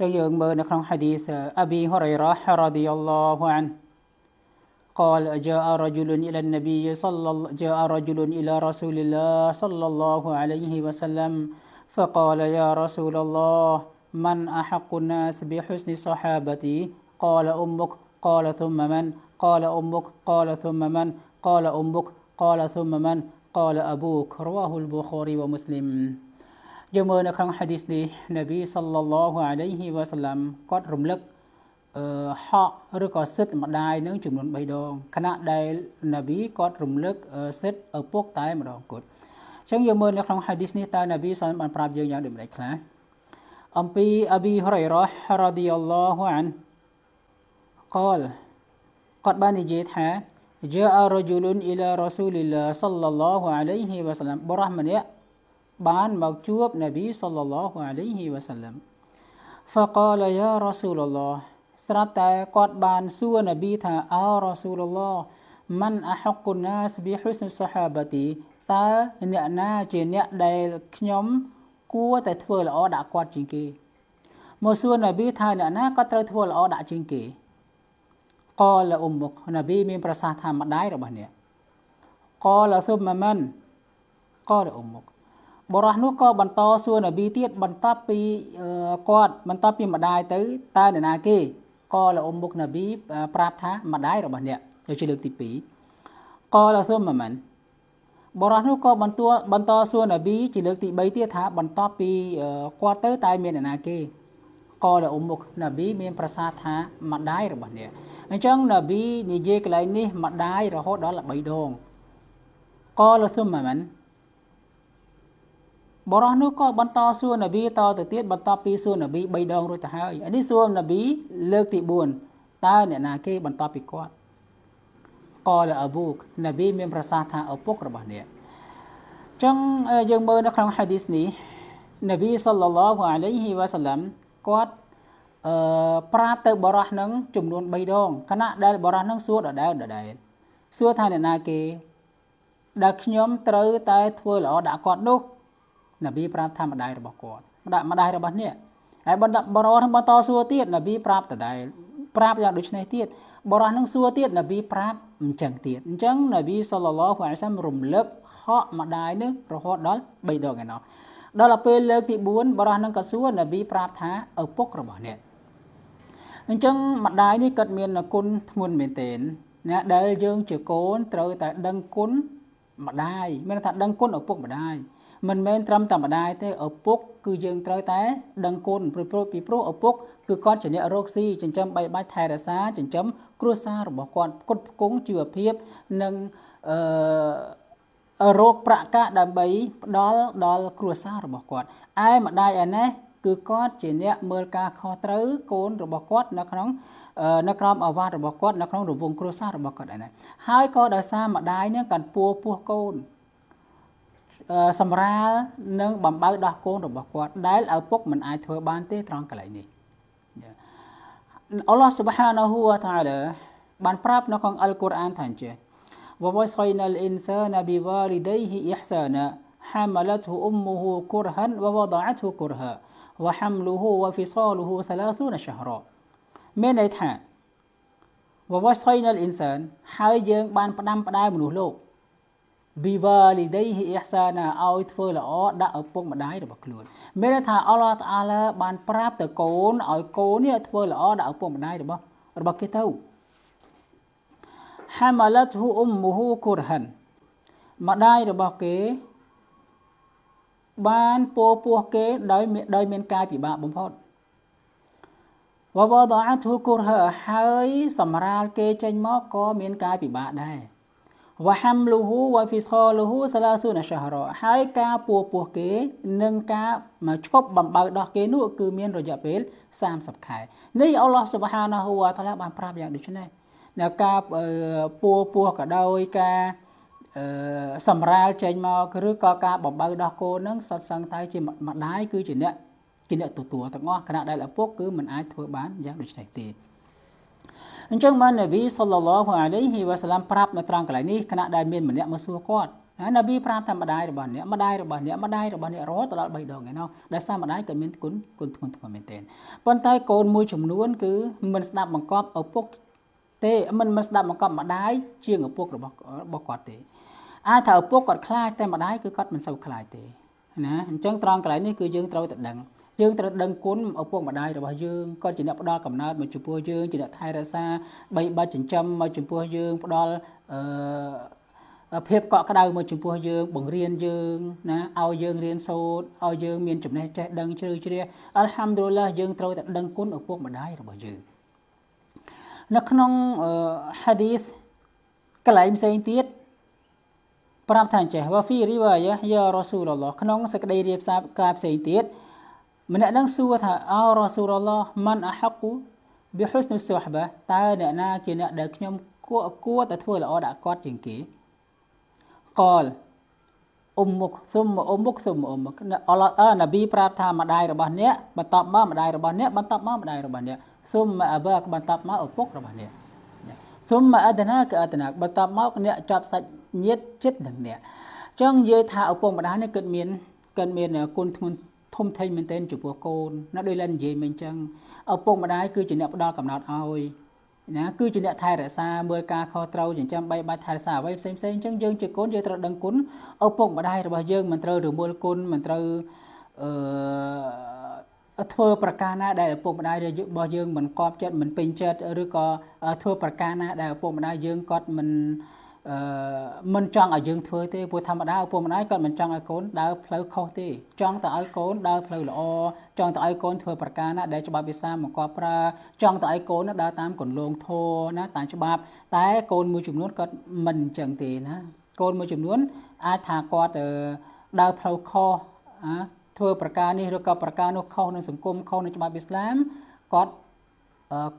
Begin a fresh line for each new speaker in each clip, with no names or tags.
จะยืงเบอร์ในครั้งฮะดีษอบีฮุรัยรอฮ์รดิยัลลอฮุอัน قال جاء رجل إلى النبي صلى الله جاء رجل إلى رسول الله صلى الله عليه وسلم فقال يا رسول الله من أحق الناس بحسن صحابتي قال أمك قال ثم من قال أمك قال ثم من قال أمك قال ثم من قال أبوك رواه البخاري ومسلم យើងមើលនៅក្នុង hadith នេះនប៊ី sallallahu alaihi wasallam គាត់រំលឹកអឺហកឬក៏សិទ្ធិម្ដាយនឹងចំនួន3ដងខណៈដែលនប៊ីគាត់រំលឹកសិទ្ធិឪពុក តែម្ដងគត់អញ្ចឹងយើងមើលនៅក្នុង hadith នេះតើនប៊ីសបានប្រាប់យើងយ៉ាងដូចម្ដេចខ្លះអំពីអប៊ីហ៊ុរៃរ៉ារ៉ាឌីយ៉ាឡោះអានកលគាត់បាននិយាយថា جاء رجل إلى رسول الله صلى الله عليه وسلم បរិះម្នាក់បានមកជួបនប៊ីសុលឡោះអាលីហ៊ីវ៉ាសាឡាំ فقال يا رسول الله ស្រាប់តែគាត់បានសួរនប៊ីថាអោរ៉ាស៊ូលឡោះមិនអហុកគុណាសប៊ីហុសនសាហាបាទីតើអ្នកណាជាអ្នកដែលខ្ញុំគួរតែធ្វើល្អដាក់គាត់ជាងគេមកសួរនប៊ីថាអ្នកណាគាត់ត្រូវធ្វើល្អដាក់ជាងគេកលអ៊ុមមុខនប៊ីមានប្រសាសន៍ថាម្ដាយរបស់អ្នកកលស៊ុមម៉ាមិនកលអ៊ុមមុខបុរសនោះក៏បន្តសួរនប៊ីទៀតបន្ទាប់ពីគាត់បន្ទាប់ពីម្ដាយទៅតើអ្នកណាគេក៏លអ៊ុំមុខនប៊ីប្រាប់ថាម្ដាយរបស់អ្នកដូចជាលើកទី2ក៏លសុំមិនបុរសនោះក៏បន្តបន្តសួរនប៊ីជាលើកទី3ទៀតថាបន្ទាប់ពីគាត់ទៅតើមានអ្នកណាគេក៏លអ៊ុំមុខនប៊ីមានប្រសាសន៍ថាម្ដាយរបស់អ្នកអញ្ចឹងនប៊ីនិយាយកន្លែងនេះម្ដាយរហូតដល់3ដងក៏លសុំមិនបរោះនោះក៏បន្តសួរនប៊ីតទៅទៀតបន្ទាប់ពីសួរនប៊ី3ដងរួចទៅហើយឥឡូវសួរនប៊ីលើកទី4តើអ្នកណាគេបន្តពីគាត់កលអប៊ូកនប៊ីមានប្រសាសន៍ថាឪពុករបស់អ្នកអញ្ចឹងយើងមើលនៅក្នុងហាឌីសនេះនប៊ីសល្លឡោះអាឡៃហ៊ីវ៉ាសាឡាំគាត់អឺប្រាប់ទៅបរោះនឹងចំនួន3ដងខណៈដែលបរោះនឹងសួរដដែលដដែលសួរថាអ្នកណាគេដែលខ្ញុំត្រូវតែធ្វើល្អដាក់គាត់នោះនប៊ីប្រាប់ថាម្ដាយរបស់គាត់ម្ដាយម្ដាយរបស់នេះហើយបន្តបរោះនឹងបន្តសួរទៀតនប៊ីប្រាប់តដែលប្រាប់យ៉ាងដូចនេះទៀតបរោះនឹងសួរទៀតនប៊ីប្រាប់អញ្ចឹងទៀតអញ្ចឹងនប៊ីសល្លឡោះអាសាមរំលឹកហកម្ដាយនឹងរហូតដល់3ដងឯណោះដល់ពេលលើកទី4បរោះនឹងក៏សួរនប៊ីប្រាប់ថាឪពុករបស់អ្នកអញ្ចឹងម្ដាយនេះគាត់មានគុណធ្ងន់មែនទែនណាដែលយើងជាកូនត្រូវតែដឹងគុណម្ដាយមានថាដឹងគុណឪពុកម្ដាយមិនមែនត្រឹមតែម្ដាយទេឪពុកគឺយើងត្រូវតែ ដឹងគុណព្រោះពីព្រោះឪពុកគឺគាត់ជាអ្នករកស៊ីចិញ្ចឹមបីបាច់ថែរក្សាចិញ្ចឹមគ្រួសាររបស់គាត់ផ្គត់ផ្គង់ជីវភាពនិងអឺរោគប្រាក់កាសដើម្បីផ្ដល់ដល់គ្រួសាររបស់គាត់ឯម្ដាយឯណេះគឺគាត់ជាអ្នកមើលការខុសត្រូវ កូនរបស់គាត់នៅក្នុងនៅក្រមអាវាសរបស់គាត់នៅក្នុងរង្វង់គ្រួសាររបស់គាត់ឯណេះហើយក៏ដោយសារម្ដាយនឹងកាន់ពួរពោះកូនសម្រាលនិងបំបៅដោះកូនរបស់គាត់ ដែលឪពុកមិនអាចធ្វើបានទេត្រង់កន្លែងនេះអល់ឡោះស៊ុបហានាហ៊ូវតាឡាបានប្រាប់នៅក្នុងអល់កុរអានថាចេះ ووصينا الإنسان بوالديه إحسانا حملته أمه كرها ووضعته كرها وحمله وفصاله ثلاثون شهرا មានន័យថា ووصينا الإنسان ហើយយើង បាន ផ្ដាំផ្ដាយមនុស្សលោកប៊ីវ៉ាលីដៃហ៊ីអ៊ីសាណាឲ្យធ្វើល្អដាក់ឪពុកម្ដាយរបស់ខ្លួន មានន័យថាអល់ឡោះតាឡាបាន ប្រាប់ទៅកូនឲ្យកូននេះធ្វើល្អដាក់ឪពុកម្ដាយរបស់របស់គេទៅ حملته امه كرها ម្ដាយរបស់គេបានពោពោះគេដោយដោយមានកាយពិបាកបំផុតវវដអាធូគូរហើហើយ សម្រាលគេ ចេញមកក៏មានកាយពិបាកដែរវហាំលូហ៊ូវ៉ៃហ្វីសលូហ៊ូសាឡាស៊ូនឆារ៉ហើយការពួរពោះគេ និងការមកឈប់បំបើដោះគេនោះ គឺមាន រយៈពេល30ខែនេះអល់ឡោះស៊ុបហានាហ៊ូវ៉ាតាឡាបានប្រាប់យ៉ាងដូចនេះនៅការពួរពោះក៏ដោយការសម្រាលចេញមកឬក៏ការបំបើដោះកូននឹងសតសឹងតែជាម្ដាយគឺជាអ្នកជាអ្នកទទួលទាំងអស់គណៈដែលឪពុកគឺមិនអាចធ្វើបានយ៉ាងដូចនេះទេអញ្ចឹងបាននប៊ីសុលឡោះអាឡៃហ៊ីវ៉ាសឡាំប្រាប់នៅត្រង់កន្លែងនេះគណៈដែលមានម្នាក់មកសួរគាត់ណានប៊ីប្រាប់ថាម្ដាយរបស់អ្នកម្ដាយរបស់អ្នកម្ដាយរបស់អ្នករត់ទៅដល់3ដងឯណោះដែលសារម្ដាយក៏មានគុណគុណធ្ងន់ធ្ងរមែនទែនប៉ុន្តែកូនមួយចំនួនគឺមិនស្ដាប់បង្គាប់ឪពុកទេមិនមិនស្ដាប់បង្គាប់ម្ដាយជាងឪពុករបស់របស់គាត់ទេអាចថាឪពុកគាត់ខ្លាចតែម្ដាយគឺគាត់មិនសូវខ្លាចទេណាអញ្ចឹងត្រង់កន្លែងនេះគឺយើងត្រូវតែដឹងយើងត្រូវដឹងគុណឪពុកម្ដាយរបស់យើងគាត់ជាអ្នកផ្ដល់កំណើតមកចំពោះយើងជាអ្នកថែរក្សាបីបាច់ចិញ្ចឹមមកចំពោះយើងផ្ដល់អឺភាពកក់ក្ដៅមកចំពោះយើងបង្រៀនយើងណាឲ្យយើងរៀនសូត្រឲ្យយើងមាន ចំណេះចេះដឹងជ្រៅជ្រះអល់ហាំឌូលឡាយើងត្រូវតែដឹងគុណឪពុកម្ដាយរបស់យើងនៅក្នុងហាឌីសកន្លែងផ្សេងទៀតប្រាប់ថាអញ្ចេះវ៉ាហ្វីរីវ៉ាយ៉ាយ៉ារ៉ូស៊ូលឡោះក្នុងសេចក្តីរៀបសារការផ្សេងទៀតម្នាក់នឹងសួរថាអោរ៉ាស៊ូលឡោះម៉ាន់អាហកូប៊ីហ៊ុសនុសុហបាតើអ្នកណាជាអ្នកដែលខ្ញុំគួរគួរតែធ្វើល្អដាក់គាត់ជាងគេកលអ៊ុមមុកស៊ុំអ៊ុមមុកស៊ុំអ៊ុមមុកអល់អណាប៊ីប្រាប់ថាម្ដាយរបស់អ្នកបន្ទាប់មកម្ដាយរបស់អ្នកបន្ទាប់មកម្ដាយរបស់អ្នកស៊ុំអាបាកបន្ទាប់មកឪពុករបស់អ្នកស៊ុំអដណាកអដណាកបន្ទាប់មកអ្នកជាប់សាច់ញាតិចិត្តនឹងអ្នកចឹងនិយាយថាឪពុកម្ដាយនេះគិតមានគិតមានគុណធ្ងន់ធំធេងមែនទែនចំពោះកូនណាដោយលែននិយាយមិញអញ្ចឹងឪពុកម្ដាយគឺជាអ្នកផ្ដល់កំណត់ឲ្យណាគឺជាអ្នកថែរក្សាមើលការខុសត្រូវចិញ្ចឹមបីបាច់ថែរក្សាអ្វីផ្សេងផ្សេងអញ្ចឹងយើងជាកូនយើងត្រូវដឹងគុណឪពុកម្ដាយរបស់យើងមិនត្រូវរមួលគុណមិនត្រូវអឺធ្វើប្រការណាដែលឪពុកម្ដាយរបស់យើងមិនគាប់ចិត្តមិនពេញចិត្តឬក៏ធ្វើប្រការណាដែលឪពុកម្ដាយយើងគាត់មិនអឺអឺមិនចង់ឲ្យយើងធ្វើទេព្រោះធម្មតាឪពុកម្ដាយគាត់មិនចង់ឲ្យកូនដើរផ្លូវខុសទេចង់តែឲ្យកូនដើរផ្លូវល្អចង់តែឲ្យកូនធ្វើប្រការណាដែលច្បាប់វិសាមកគាត់ប្រើចង់តែឲ្យកូនដើរតាមគន្លងធម៌ណាតាមច្បាប់ តែកូនមួយចំនួនគាត់មិនអញ្ចឹងទេណាកូនមួយចំនួន អាចថាគាត់ដើរផ្លូវខុសធ្វើប្រការនេះឬក៏ប្រការនោះខុសនឹងសង្គមខុសនឹងច្បាប់អ៊ីស្លាមគាត់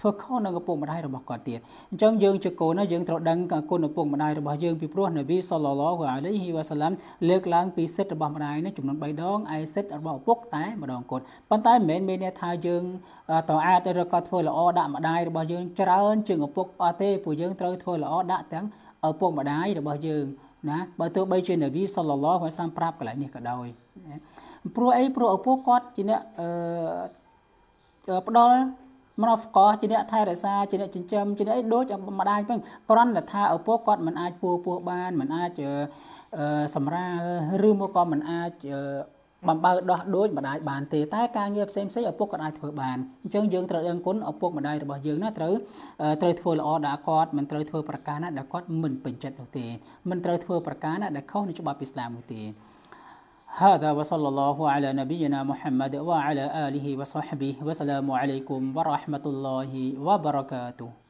ធ្វើខុសនឹងឪពុកម្ដាយរបស់គាត់ទៀតអញ្ចឹងយើងជាកូនណាយើងត្រូវដឹងគុណឪពុកម្ដាយរបស់យើងពីព្រោះនប៊ីសល្លឡោះអាឡៃហ៊ីវ៉ាសាឡាំលើកឡើងពីសិទ្ធិរបស់ម្ដាយនេះចំនួន3ដងឯសិទ្ធិរបស់ឪពុកតែម្ដងគត់ប៉ុន្តែមិនមែនមានន័យថាយើងត្រូវអាចឬក៏ធ្វើល្អដាក់ម្ដាយរបស់យើងច្រើនជាងឪពុកអត់ទេព្រោះយើងត្រូវធ្វើល្អដាក់ទាំងឪពុកម្ដាយរបស់យើងណាបើទោះបីជានប៊ីសល្លឡោះអាឡៃសាឡាំប្រាប់កន្លែងនេះក៏ដោយព្រោះអីព្រោះឪពុកគាត់ជាអ្នកអឺផ្ដល់មិនអត់កោជាអ្នកថែរក្សាជាអ្នកចិញ្ចឹមជាអ្នកអីដូចម្ដាយវិញគ្រាន់តែថាឪពុកគាត់មិនអាចពោះពោះបានមិនអាចសម្រាលឬមកក៏មិនអាចបំបើដោះដូចម្ដាយបានទេតែការងារផ្សេងផ្សេងឪពុកក៏អាចធ្វើបានអញ្ចឹងយើងត្រូវដឹងគុណឪពុកម្ដាយរបស់យើងណាត្រូវត្រូវធ្វើល្អដាក់គាត់មិនត្រូវធ្វើប្រការណាដែលគាត់មិនពេញចិត្តនោះទេមិនត្រូវធ្វើប្រការណាដែលខុសនឹងច្បាប់អ៊ីស្លាមនោះទេ هذا وصلى الله على نبينا محمد وعلى آله وصحبه وسلام عليكم ورحمة الله وبركاته